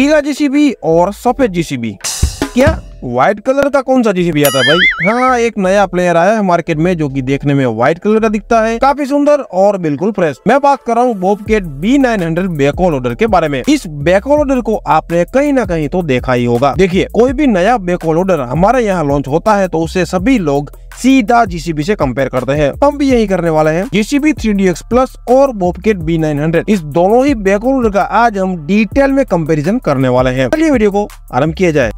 टीरा GCB और सफेद GCB क्या व्हाइट कलर का कौन सा जीसीबी आता है भाई हाँ एक नया प्लेयर आया है मार्केट में जो कि देखने में व्हाइट कलर का दिखता है काफी सुंदर और बिल्कुल फ्रेश मैं बात कर रहा हूँ Bobcat B nine hundred backhoe loader के बारे में इस बेकोल ऑर्डर को आपने कहीं ना कहीं तो देखा ही होगा देखिए कोई भी नया बेकोल ऑर्डर हमारे यहाँ लॉन्च होता है तो उसे सभी लोग सीधा जीसीबी से कंपेयर करते हैं हम भी यही करने वाले हैं JCB three D X plus और बोपकेट बी नाइन हंड्रेड इस दोनों ही बैकहोल्डर का आज हम डिटेल में कंपेरिजन करने वाले हैं चलिए वीडियो को आरम्भ किया जाए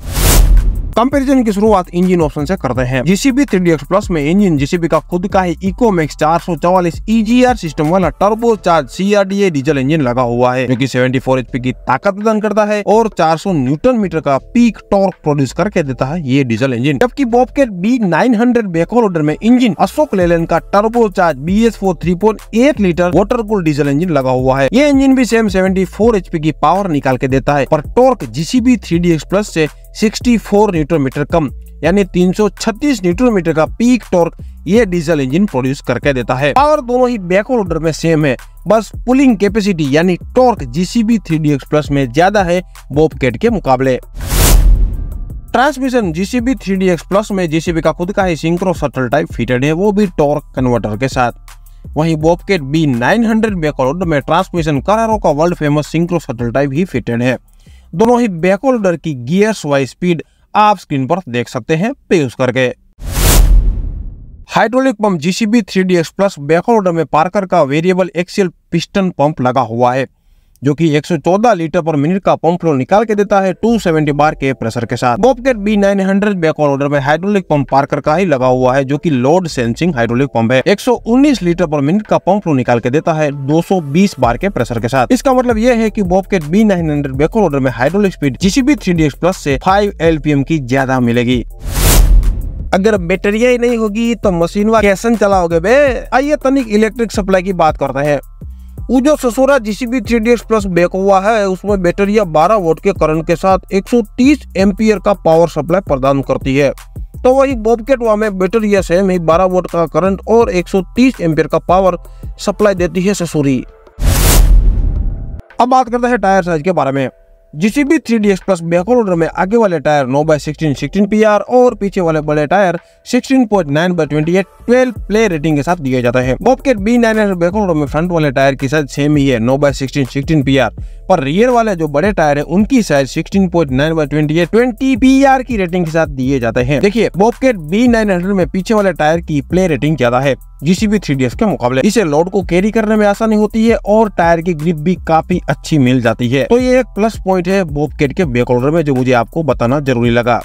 कंपेरिजन की शुरुआत इंजन ऑप्शन से करते हैं जीसीबी थ्री डी प्लस में इंजन जीसीबी का खुद का ही इकोमैक्स चार सौ चौवालीस ईजीआर सिस्टम वाला turbo charge CRDA diesel engine लगा हुआ है जो की सेवेंटी फोर एचपी की ताकत प्रदान करता है और चार सौ न्यूटन मीटर का पीक टॉर्क प्रोड्यूस करके देता है ये डीजल इंजन जबकि Bobcat B nine hundred backhoe loader में इंजन अशोक लेलन का turbo charge B S four three point eight litre water cool diesel engine लगा हुआ है ये इंजन भी सेम सेवेंटी फोर एचपी की पावर निकाल के देता है पर torque JCB three D X plus ऐसी 64 न्यूटन मीटर कम यानी 336 न्यूटन मीटर का पीक टॉर्क ये डीजल इंजन प्रोड्यूस करके देता है पावर दोनों ही बैकहो में सेम है बस पुलिंग कैपेसिटी यानी torque JCB three D plus में ज्यादा है केट के मुकाबले transmission JCB three D plus में जीसीबी का खुद का ही सिंक्रो सटल टाइप फिटेड है वो भी टॉर्क कन्वर्टर के साथ वहीं बोपकेट बी नाइन हंड्रेड में ट्रांसमिशन करारो का world famous synchro shuttle type ही फिटेड है दोनों ही होल्डर की गियर्स वाई स्पीड आप स्क्रीन पर देख सकते हैं पेश करके hydraulic pump JCB three D X plus backhoe loader में पार्कर का वेरिएबल एक्सियल पिस्टन पंप लगा हुआ है जो कि 114 लीटर पर मिनट का पंप फ्लो निकाल के देता है 270 बार के प्रेशर के साथ Bobcat B nine hundred backhoe loader में हाइड्रोलिक पंप पार्कर का ही लगा हुआ है जो कि लोड सेंसिंग हाइड्रोलिक पंप है 119 लीटर पर मिनट का पंप फ्लो निकाल के देता है 220 बार के प्रेशर के साथ इसका मतलब यह है की Bobcat B nine hundred loader में hydraulic speed JCB three plus ऐसी फाइव एल की ज्यादा मिलेगी अगर बैटरिया ही नहीं होगी तो मशीन वा कैसे चलाओगे बे आइए तनिक इलेक्ट्रिक सप्लाई की बात करते हैं वो जो ससुरा JCB three D plus back हुआ है उसमें बैटरिया बारह वोट के करंट के साथ एक सौ का पावर सप्लाई प्रदान करती है तो वही बॉबकेटवा में बैटरिया सेम ही 12 वोट का करंट और 130 सौ का पावर सप्लाई देती है ससुरी अब बात करते हैं टायर साइज के बारे में भी three D X plus backhoe में आगे वाले tyre 9 by sixteen P R और पीछे वाले बड़े tyre 16.9 by eight twelve ply rating के साथ दिया जाता है Bobcat B nine backhoe loader में फ्रंट वाले टायर की साइज सेम ही है 9 बाय सिक्सटीन पी आर पर रियर वाले जो बड़े टायर है उनकी size sixteen point twenty eight twenty P R की रेटिंग के साथ दिए जाते हैं देखिए बॉबकेट बी नाइन में पीछे वाले टायर की प्ले रेटिंग ज्यादा है जीसीबी थ्री के मुकाबले इसे लोड को कैरी करने में आसानी होती है और टायर की ग्रिप भी काफी अच्छी मिल जाती है तो ये एक प्लस पॉइंट है बॉब के बेकोल्डर में जो मुझे आपको बताना जरूरी लगा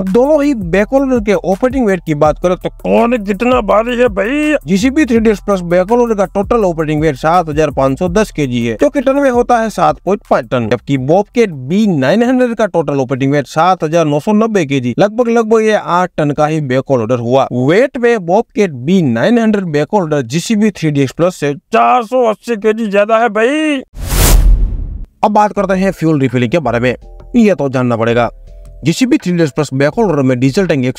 दोनों ही बैकऑर्डर के ऑपरेटिंग वेट की बात करें तो कौन जितना भारी है भाई JCB three D plus backhoe loader का टोटल ऑपरेटिंग वेट सात हजार पाँच सौ दस के जी है जो की टन में होता है सात पॉइंट पाँच टन जबकि बॉपकेट बी नाइन हंड्रेड का टोटल ऑपरेटिंग वेट सात हजार नौ सौ नब्बे के जी लगभग लगभग ये आठ टन का ही बैकऑर्डर हुआ वेट में Bobcat B nine hundred backhoe loader JCB three D plus ऐसी चार सौ अस्सी के जी ज्यादा है भाई अब बात करते हैं फ्यूल रिफिलिंग के बारे में ये तो जानना पड़ेगा JCB three hundred plus backhoe में डीजल टैंक एक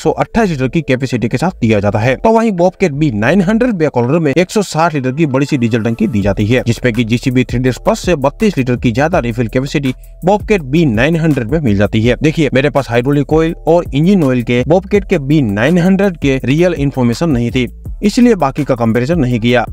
लीटर की कैपेसिटी के साथ दिया जाता है तो वही Bobcat B nine hundred back में एक लीटर की बड़ी सी डीजल टंकी दी जाती है जिसमे की जीसीबी थ्री हंड्रेड प्लस ऐसी बत्तीस लीटर की ज्यादा refill capacity Bobcat B nine hundred में मिल जाती है देखिए मेरे पास हाइड्रोलिक ऑयल और इंजिन ऑयल के बॉबकेट के बी नाइन हंड्रेड के रियल इन्फॉर्मेशन नहीं थी इसलिए बाकी का कंपैरिजन नहीं किया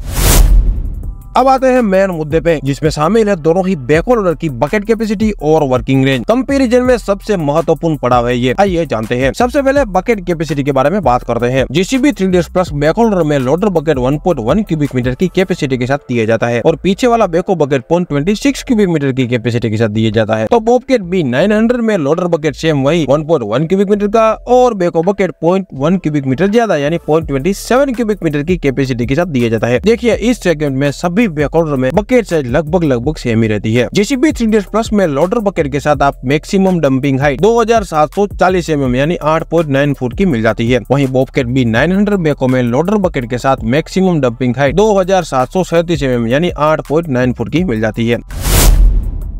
अब आते हैं मेन मुद्दे पे जिसमें शामिल है दोनों ही बैकवर्ड ऑर्डर की बकेट कैपेसिटी और वर्किंग रेंज कंपेरिजन में सबसे महत्वपूर्ण पड़ाव है ये आइए जानते हैं सबसे पहले बकेट कैपेसिटी के बारे में बात करते हैं JCB three D plus backward order में loader bucket one point one cubic metre की कैपेसिटी के साथ दिया जाता है और पीछे वाला backhoe bucket point twenty six cubic metre की कैपेसिटी के साथ दिया जाता है तो बोपकेट बी नाइन हंड्रेड में लोडर बकेट सेम वही one point one cubic metre का और backhoe bucket point one cubic metre ज्यादा यानी point twenty seven cubic metre की कैपेसिटी के साथ दिया जाता है देखिए इस सेगमेंट में सभी सभी बैकऑर्डर में बकेट साइज लगभग लगभग सेम ही रहती है जेसीबी थ्री प्लस में लोडर बकेट के साथ आप मैक्सिमम डंपिंग हाइट दो हजार सात सौ चालीस एम mm एम यानी आठ पॉइंट नाइन फुट की मिल जाती है वहीं बॉबकेट भी नाइन हंड्रेड बैको में लोडर बकेट के साथ मैक्सिमम डंपिंग हाइट दो हजार सात सौ सैंतीस एम mm एम यानी आठ पॉइंट नाइन फुट की मिल जाती है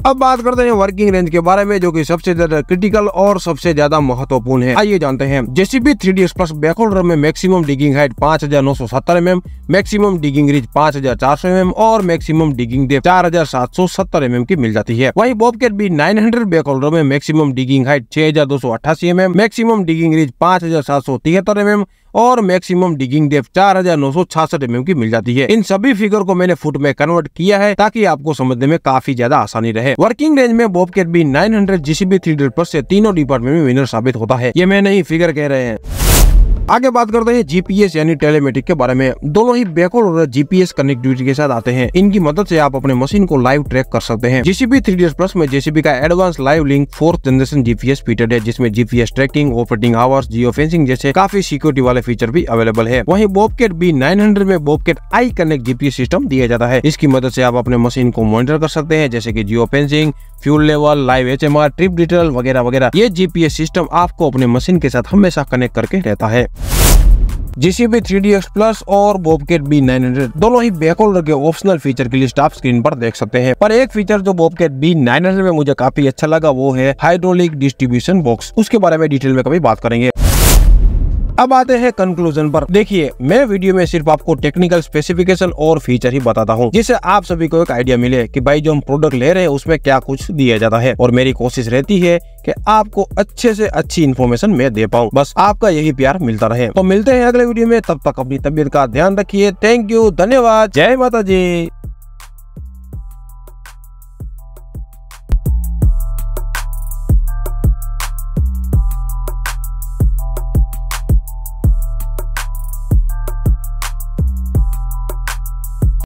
अब बात करते हैं वर्किंग रेंज के बारे में जो कि सबसे ज्यादा क्रिटिकल और सबसे ज्यादा महत्वपूर्ण है आइए जानते हैं JCB three D plus backhoe loader में मैक्सिमम डिगिंग हाइट पांच हजार नौ सौ सत्तर M M maximum digging reach पांच हजार चार सौ एम mm और मैक्सिमम डिगिंग डेप चार हजार सात सौ सत्तर एम mm एम की मिल जाती है वही Bobcat B nine hundred backhoe loader में मैक्सिमम डिगिंग हाइट छह हजार दो सौ अट्ठासी M M maximum digging reach पांच हजार सात सौ तिहत्तर एम mm एम और मैक्सिमम डिगिंग डेप चार हजार नौ सौ छियासठ एम की मिल जाती है इन सभी फिगर को मैंने फुट में कन्वर्ट किया है ताकि आपको समझने में काफी ज्यादा आसानी रहे वर्किंग रेंज में Bobcat B nine hundred JCB three hundred plus से तीनों डिपार्टमेंट में विनर साबित होता है ये मैं नहीं फिगर कह रहे हैं आगे बात करते हैं जीपीएस यानी टेलीमेटिक के बारे में दोनों ही बेकोर और जीपीएस कनेक्टिविटी के साथ आते हैं इनकी मदद से आप अपने मशीन को लाइव ट्रैक कर सकते हैं जीसीबी थ्री डी प्लस में जेसीबी का advance live link fourth generation GPS fitted है जिसमें GPS tracking operating hours geo fencing जैसे काफी सिक्योरिटी वाले फीचर भी अवेलेबल है वही बॉबकेट बी नाइन हंड्रेड में Bobcat I connect GPS system दिया जाता है इसकी मदद से आप अपने मशीन को मॉनिटर कर सकते हैं जैसे की geo fencing fuel level live H trip detail वगैरह वगैरह ये जीपीएस सिस्टम आपको अपने मशीन के साथ हमेशा कनेक्ट करके रहता है JCB three D X plus और बोबकेट बी नाइन हंड्रेड दोनों ही बेकोल के ऑप्शनल फीचर के लिस्ट आप स्क्रीन पर देख सकते हैं पर एक फीचर जो बोबकेट बी नाइन हंड्रेड में मुझे काफी अच्छा लगा वो है हाइड्रोलिक डिस्ट्रीब्यूशन बॉक्स उसके बारे में डिटेल में कभी बात करेंगे अब आते हैं कंक्लूजन पर देखिए मैं वीडियो में सिर्फ आपको टेक्निकल स्पेसिफिकेशन और फीचर ही बताता हूँ जिससे आप सभी को एक आइडिया मिले की भाई जो हम प्रोडक्ट ले रहे हैं उसमें क्या कुछ दिया जाता है और मेरी कोशिश रहती है कि आपको अच्छे से अच्छी इन्फॉर्मेशन मैं दे पाऊँ बस आपका यही प्यार मिलता रहे तो मिलते हैं अगले वीडियो में तब तक अपनी तबियत का ध्यान रखिए थैंक यू धन्यवाद जय माता जी